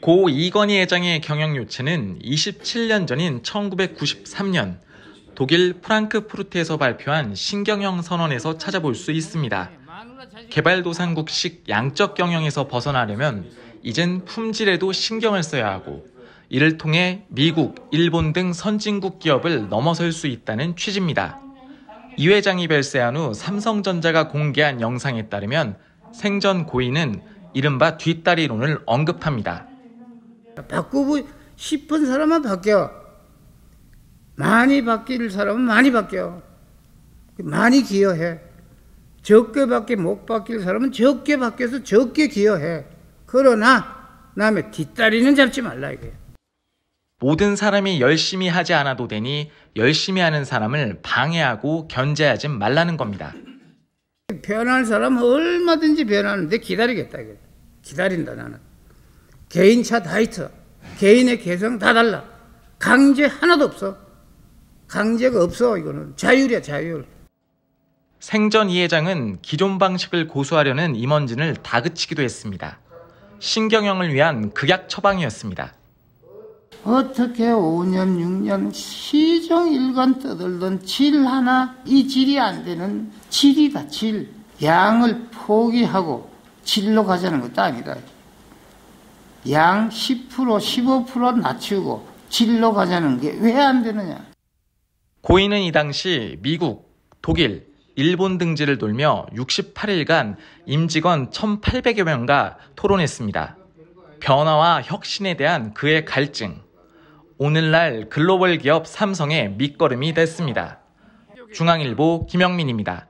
고 이건희 회장의 경영 요체는 27년 전인 1993년 독일 프랑크푸르트에서 발표한 신경영 선언에서 찾아볼 수 있습니다. 개발도상국식 양적 경영에서 벗어나려면 이젠 품질에도 신경을 써야 하고 이를 통해 미국, 일본 등 선진국 기업을 넘어설 수 있다는 취지입니다. 이 회장이 별세한 후 삼성전자가 공개한 영상에 따르면 생전 고인은 이른바 뒷다리론을 언급합니다. 바꾸고 싶은 사람은 바뀌어. 많이 바뀔 사람은 많이 바뀌어. 많이 기여해. 적게밖에 못 바뀔 사람은 적게 바뀌어서 적게 기여해. 그러나 남의 뒷다리는 잡지 말라 이게. 모든 사람이 열심히 하지 않아도 되니 열심히 하는 사람을 방해하고 견제하지 말라는 겁니다. 변할 사람은 얼마든지 변하는데 기다리겠다 기다린다 나는. 개인차 다이트, 개인의 개성 다 달라. 강제 하나도 없어. 강제가 없어, 이거는. 자율이야, 자율. 생전 이 회장은 기존 방식을 고수하려는 임원진을 다그치기도 했습니다. 신경영을 위한 극약 처방이었습니다. 어떻게 5년, 6년 시정 일관 떠들던 질 하나, 이 질이 안 되는 질이다, 질. 양을 포기하고 질로 가자는 것도 아니다. 양 10%, 15% 낮추고 질로 가자는 게 왜 안 되느냐. 고인은 이 당시 미국, 독일, 일본 등지를 돌며 68일간 임직원 1,800여 명과 토론했습니다. 변화와 혁신에 대한 그의 갈증. 오늘날 글로벌 기업 삼성의 밑거름이 됐습니다. 중앙일보 김영민입니다.